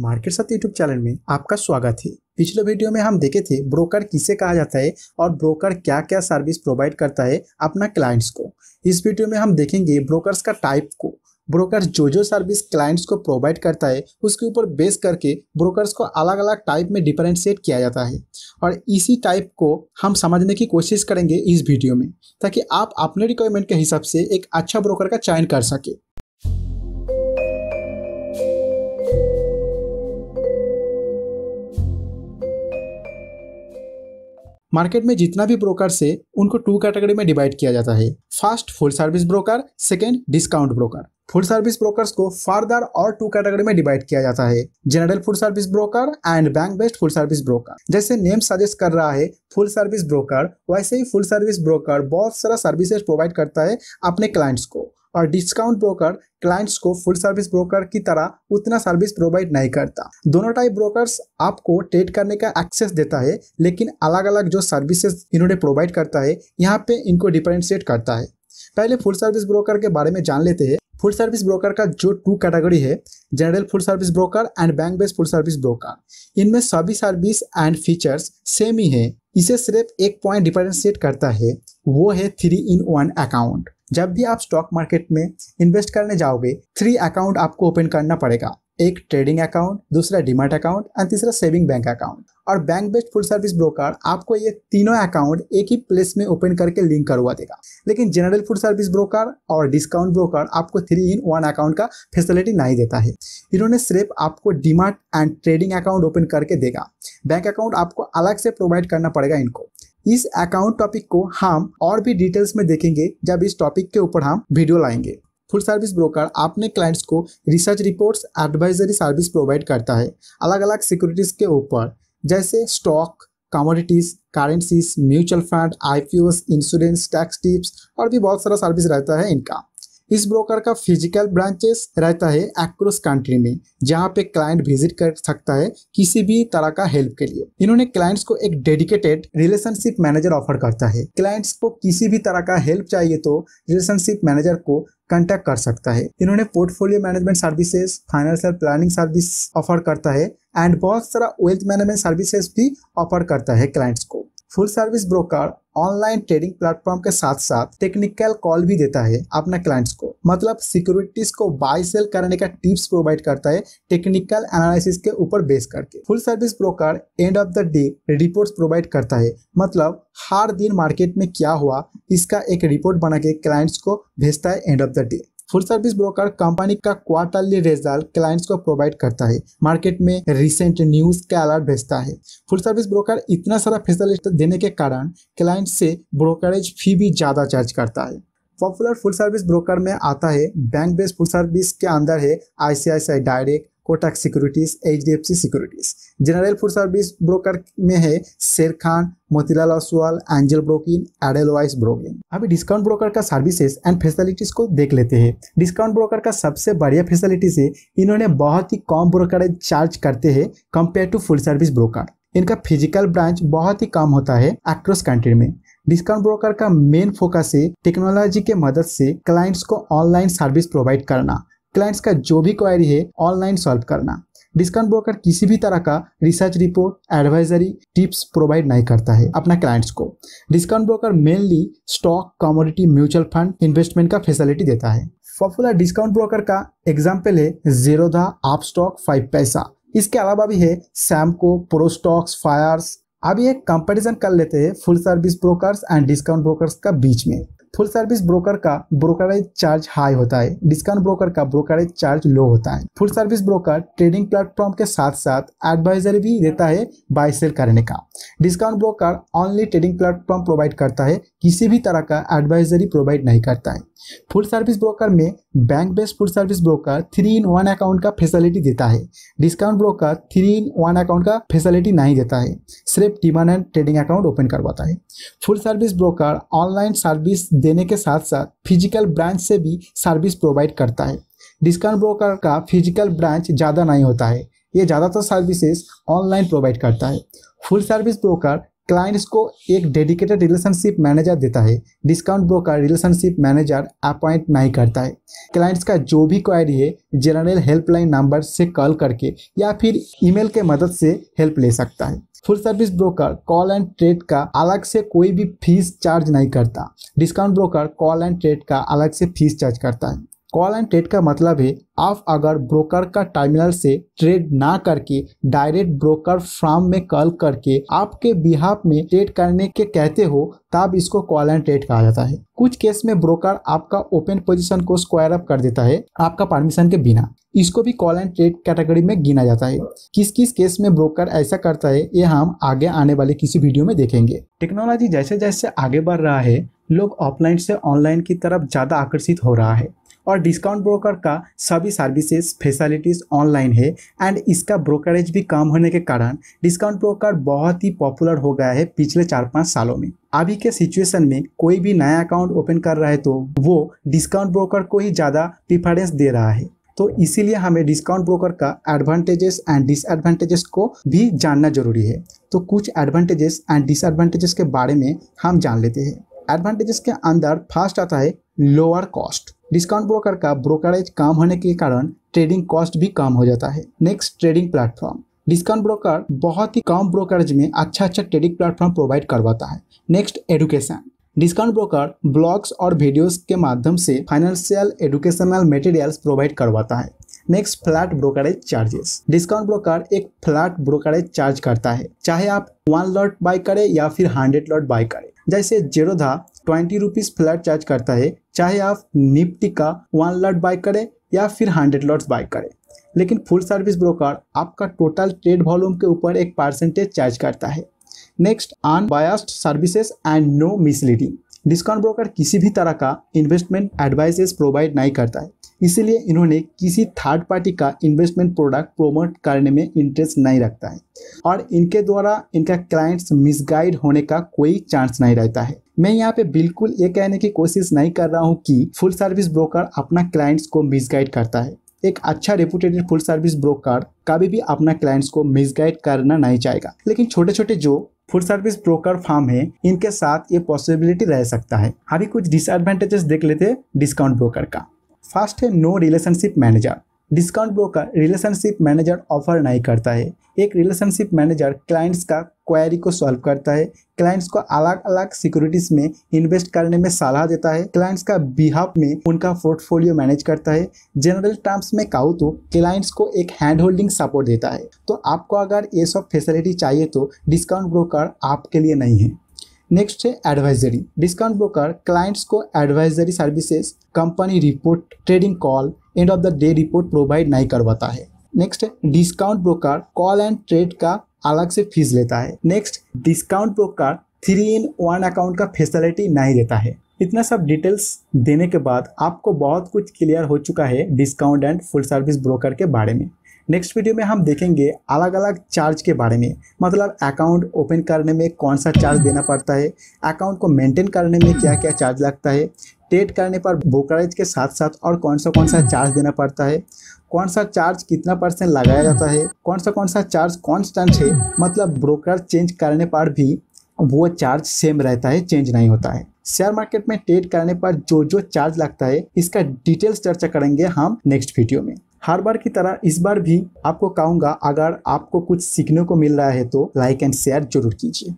market साथ YouTube channel में आपका स्वागत है पिछले वीडियो में हम देखे थे ब्रोकर किसे कहा जाता है और ब्रोकर क्या क्या सर्विस प्रोवाइड करता है अपना क्लाइंट्स को इस वीडियो में हम देखेंगे ब्रोकर्स का टाइप को ब्रोकर जो जो सर्विस क्लाइंट्स को प्रोवाइड करता है उसके ऊपर बेस करके ब्रोकर्स को अलग अलग टाइप में डिफरेंशिएट किया जाता है और इसी टाइप को हम समझने की कोशिश करेंगे इस वीडियो में ताकि आप अपने रिक्वायरमेंट के हिसाब से एक अच्छा ब्रोकर का चयन कर सके मार्केट में जितना भी ब्रोकर से उनको टू कैटेगरी में डिवाइड किया जाता है first full service broker second discount broker full service brokers को फर्दर और टू कैटेगरी में डिवाइड किया जाता है general full service broker and bank based full service broker जैसे नेम सजेस्ट कर रहा है फुल सर्विस ब्रोकर वैसे ही फुल सर्विस ब्रोकर बहुत सारा सर्विसेज प्रोवाइड करता है अपने क्लाइंट्स को और डिस्काउंट ब्रोकर क्लाइंट्स को फुल सर्विस ब्रोकर की तरह उतना सर्विस प्रोवाइड नहीं करता दोनों टाइप ब्रोकर्स आपको ट्रेड करने का एक्सेस देता है लेकिन अलग अलग जो सर्विसेज इन्होंने प्रोवाइड करता है यहाँ पे इनको डिफ्रेंशिएट करता है पहले फुल सर्विस ब्रोकर के बारे में जान लेते हैं फुल सर्विस ब्रोकर का जो टू कैटेगरी है general full service broker and bank based full service broker इनमें सभी सर्विस एंड फीचर्स सेम ही है इसे सिर्फ एक पॉइंट डिफरेंशिएट करता है वो है थ्री इन वन अकाउंट जब भी आप स्टॉक मार्केट में इन्वेस्ट करने जाओगे थ्री अकाउंट आपको ओपन करना पड़ेगा एक ट्रेडिंग अकाउंट दूसरा डिमार्ट अकाउंट एंड तीसरा सेविंग बैंक अकाउंट और bank based full service broker आपको ये तीनों अकाउंट एक ही प्लेस में ओपन करके लिंक करवा देगा लेकिन जनरल फुल सर्विस ब्रोकर और डिस्काउंट ब्रोकर आपको थ्री इन वन अकाउंट का फैसिलिटी नहीं देता है इन्होंने सिर्फ आपको demat and trading account open करके देगा बैंक अकाउंट आपको अलग से प्रोवाइड करना पड़ेगा इनको इस अकाउंट टॉपिक को हम और भी डिटेल्स में देखेंगे जब इस टॉपिक के ऊपर हम वीडियो लाएंगे फुल सर्विस ब्रोकर अपने क्लाइंट्स को research reports advisory service provide करता है अलग अलग सिक्योरिटीज के ऊपर जैसे stock commodities currencies mutual fund ओ इंश्योरेंस टैक्स टिप्स और भी बहुत सारा सर्विस रहता है इनका इस ब्रोकर का फिजिकल ब्रांचेस रहता है एक्रोस कंट्री में जहाँ पे क्लाइंट विजिट कर सकता है किसी भी तरह का हेल्प के लिए इन्होंने क्लाइंट्स को एक डेडिकेटेड रिलेशनशिप मैनेजर ऑफर करता है क्लाइंट्स को किसी भी तरह का हेल्प चाहिए तो रिलेशनशिप मैनेजर को कंटेक्ट कर सकता है इन्होंने portfolio management services financial planning service offer करता है एंड बहुत सारा वेल्थ मैनेजमेंट सर्विसेज भी ऑफर करता है क्लाइंट्स को full service broker online trading platform के साथ साथ टेक्निकल कॉल भी देता है अपना क्लाइंट्स को मतलब सिक्योरिटीज को बाय सेल करने का टिप्स प्रोवाइड करता है टेक्निकल एनालिसिस के ऊपर बेस करके full service broker end of the day reports provide करता है मतलब हर दिन मार्केट में क्या हुआ इसका एक रिपोर्ट बना के क्लाइंट्स को भेजता है end of the day full service broker company का क्वार्टरली रिजल्ट क्लाइंट्स को प्रोवाइड करता है मार्केट में रिसेंट न्यूज का अलर्ट भेजता है फुल सर्विस ब्रोकर इतना सारा फैसिलिटी देने के कारण क्लाइंट से ब्रोकरेज फी भी ज़्यादा चार्ज करता है पॉपुलर फुल सर्विस ब्रोकर में आता है बैंक बेस्ड फुल सर्विस के अंदर है ICICI direct Kotak securities H securities general full service broker में है Sharekhan Motilal Oswal Angel broking Edelweiss broking अभी डिस्काउंट ब्रोकर का सर्विसेज एंड फैसिलिटीज को देख लेते हैं डिस्काउंट ब्रोकर का सबसे बढ़िया फैसिलिटीज है इन्होंने बहुत ही कम ब्रोकरेज चार्ज करते हैं compare to full service broker इनका फिजिकल ब्रांच बहुत ही कम होता है अक्रॉस कंट्री में डिस्काउंट ब्रोकर का मेन फोकस है टेक्नोलॉजी के मदद से क्लाइंट्स को ऑनलाइन सर्विस प्रोवाइड करना क्लाइंट्स का जो भी क्वायरी है ऑनलाइन सॉल्व करना डिस्काउंट ब्रोकर किसी भी तरह का research report advisory tips provide नहीं करता है अपना क्लाइंट्स को discount broker mainly stock commodity mutual fund investment का फैसिलिटी देता है पॉपुलर डिस्काउंट ब्रोकर का एग्जाम्पल है जीरोधा आप स्टॉक फाइव पैसा इसके अलावा भी है सैमको प्रो स्टॉक्स फायर्स अभी एक कंपेरिजन कर लेते हैं full service brokers and discount brokers का बीच में फुल सर्विस ब्रोकर का ब्रोकरेज चार्ज हाई होता है डिस्काउंट ब्रोकर का ब्रोकरेज चार्ज लो होता है full service broker trading platform के साथ साथ एडवाइजरी भी देता है बाय सेल करने का discount broker only trading platform provide करता है किसी भी तरह का एडवाइजरी प्रोवाइड नहीं करता है फुल सर्विस ब्रोकर में bank based full service broker three in one account का फैसिलिटी देता है discount broker three in one account का फैसिलिटी नहीं देता है सिर्फ डिमांड ट्रेडिंग अकाउंट ओपन करवाता है full service broker online service देने के साथ साथ फिजिकल ब्रांच से भी सर्विस प्रोवाइड करता है डिस्काउंट ब्रोकर का फिजिकल ब्रांच ज़्यादा नहीं होता है ये ज़्यादातर सर्विसेज ऑनलाइन प्रोवाइड करता है फुल सर्विस ब्रोकर क्लाइंट्स को एक डेडिकेटेड रिलेशनशिप मैनेजर देता है discount broker relationship manager appoint नहीं करता है क्लाइंट्स का जो भी क्वायरी है जनरल हेल्पलाइन नंबर से कॉल करके या फिर ईमेल के मदद से हेल्प ले सकता है full service broker call and trade का अलग से कोई भी फीस चार्ज नहीं करता discount broker call and trade का अलग से फीस चार्ज करता है कॉल एंड ट्रेड का मतलब है आप अगर ब्रोकर का टर्मिनल से ट्रेड ना करके डायरेक्ट ब्रोकर फार्म में कॉल करके आपके बिहाफ में ट्रेड करने के कहते हो तब इसको कॉल एंड ट्रेड कहा जाता है कुछ केस में ब्रोकर आपका ओपन पोजीशन को स्क्वायर अप कर देता है आपका परमिशन के बिना इसको भी कॉल एंड ट्रेड कैटेगरी में गिना जाता है किस किस केस में ब्रोकर ऐसा करता है ये हम आगे आने वाले किसी वीडियो में देखेंगे टेक्नोलॉजी जैसे जैसे आगे बढ़ रहा है लोग ऑफलाइन से ऑनलाइन की तरफ ज़्यादा आकर्षित हो रहा है और डिस्काउंट ब्रोकर का सभी सर्विसेज फैसिलिटीज़ ऑनलाइन है एंड इसका ब्रोकरेज भी कम होने के कारण डिस्काउंट ब्रोकर बहुत ही पॉपुलर हो गया है पिछले चार पाँच सालों में अभी के सिचुएशन में कोई भी नया अकाउंट ओपन कर रहा है तो वो डिस्काउंट ब्रोकर को ही ज़्यादा प्रिफरेंस दे रहा है तो इसीलिए हमें डिस्काउंट ब्रोकर का एडवांटेजेस एंड डिसएडवांटेजेस को भी जानना जरूरी है तो कुछ एडवांटेजेस एंड डिसएडवांटेजेस के बारे में हम जान लेते हैं एडवांटेजेस के अंदर फर्स्ट आता है लोअर कॉस्ट डिस्काउंट ब्रोकर का ब्रोकरेज कम होने के कारण ट्रेडिंग कॉस्ट भी कम हो जाता है next trading platform discount broker बहुत ही कम ब्रोकरेज में अच्छा अच्छा ट्रेडिंग प्लेटफॉर्म प्रोवाइड करवाता है next education discount broker blogs और वीडियोस के माध्यम से फाइनेंशियल एडुकेशनल मटेरियल्स प्रोवाइड करवाता है next flat brokerage charges discount broker एक फ्लैट ब्रोकरेज चार्ज करता है चाहे आप वन लॉट बाय करें या फिर हंड्रेड लॉट बाय करें जैसे Zerodha twenty rupees flat charge करता है चाहे आप निफ्टी का वन लॉट बाय करें या फिर हंड्रेड लॉट्स बाय करें लेकिन फुल सर्विस ब्रोकर आपका टोटल ट्रेड वॉल्यूम के ऊपर एक परसेंटेज चार्ज करता है next biased services and no misleading discount broker किसी भी तरह का इन्वेस्टमेंट एडवाइजेस प्रोवाइड नहीं करता है इसीलिए इन्होंने किसी थर्ड पार्टी का इन्वेस्टमेंट प्रोडक्ट प्रोमोट करने में इंटरेस्ट नहीं रखता है और इनके द्वारा इनका क्लाइंट्स मिसगाइड होने का कोई चांस नहीं रहता है मैं यहाँ पे बिल्कुल ये कहने की कोशिश नहीं कर रहा हूँ कि फुल सर्विस ब्रोकर अपना क्लाइंट्स को मिसगाइड करता है एक अच्छा रेपुटेटेड फुल सर्विस ब्रोकर कभी भी अपना क्लाइंट्स को मिसगाइड करना नहीं चाहेगा लेकिन छोटे छोटे जो फुल सर्विस ब्रोकर फार्म है इनके साथ ये पॉसिबिलिटी रह सकता है अभी कुछ डिसएडवांटेजेस देख लेते हैं डिस्काउंट ब्रोकर का फर्स्ट है no relationship manager discount broker relationship manager offer नहीं करता है एक रिलेशनशिप मैनेजर क्लाइंट्स का क्वेरी को सॉल्व करता है क्लाइंट्स को अलग अलग सिक्योरिटीज में इन्वेस्ट करने में सलाह देता है क्लाइंट्स का बिहाफ में उनका पोर्टफोलियो मैनेज करता है जनरल टर्म्स में कहूँ तो क्लाइंट्स को एक हैंड होल्डिंग सपोर्ट देता है तो आपको अगर ये सब फैसिलिटी चाहिए तो डिस्काउंट ब्रोकर आपके लिए नहीं है नेक्स्ट है एडवाइजरी डिस्काउंट ब्रोकर क्लाइंट्स को advisory services company report trading call end of the day report provide नहीं करवाता है next discount broker call and trade का अलग से फीस लेता है next discount broker three in one account का फैसिलिटी नहीं देता है इतना सब डिटेल्स देने के बाद आपको बहुत कुछ क्लियर हो चुका है discount and full service broker के बारे में नेक्स्ट वीडियो में हम देखेंगे अलग अलग चार्ज के बारे में मतलब अकाउंट ओपन करने में कौन सा चार्ज देना पड़ता है अकाउंट को मेंटेन करने में क्या क्या चार्ज लगता है ट्रेड करने पर ब्रोकरेज के साथ साथ और कौन सा कौन सा चार्ज देना पड़ता है कौन सा चार्ज कितना परसेंट लगाया जाता है कौन सा कौन सा चार्ज कॉन्स्टेंट है मतलब ब्रोकर चेंज करने पर भी वो चार्ज सेम रहता है चेंज नहीं होता है शेयर मार्केट में ट्रेड करने पर जो जो चार्ज लगता है इसका डिटेल्स चर्चा करेंगे हम नेक्स्ट वीडियो में हर बार की तरह इस बार भी आपको कहूँगा अगर आपको कुछ सीखने को मिल रहा है तो लाइक एंड शेयर जरूर कीजिए